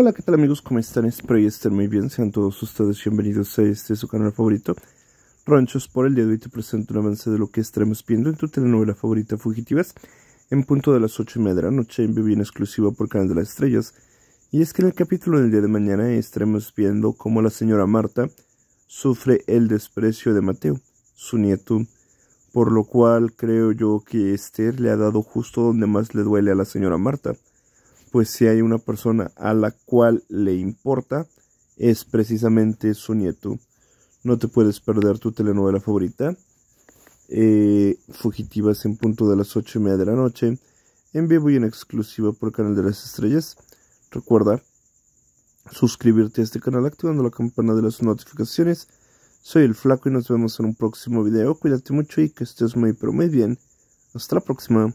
Hola, ¿qué tal amigos? ¿Cómo están? Espero que estén muy bien. Sean todos ustedes bienvenidos a este su canal favorito, Ranchos. Por el día de hoy te presento un avance de lo que estaremos viendo en tu telenovela favorita, Fugitivas, en punto de las 8 y media de la noche, en vivo en exclusiva por Canal de las Estrellas. Y es que en el capítulo del día de mañana estaremos viendo cómo la señora Marta sufre el desprecio de Mateo, su nieto, por lo cual creo yo que Esther le ha dado justo donde más le duele a la señora Marta pues si hay una persona a la cual le importa, es precisamente su nieto. No te puedes perder tu telenovela favorita. Eh, fugitivas en punto de las 8 y media de la noche, en vivo y en exclusiva por Canal de las Estrellas. Recuerda suscribirte a este canal activando la campana de las notificaciones. Soy el Flaco y nos vemos en un próximo video. Cuídate mucho y que estés muy pero muy bien. Hasta la próxima.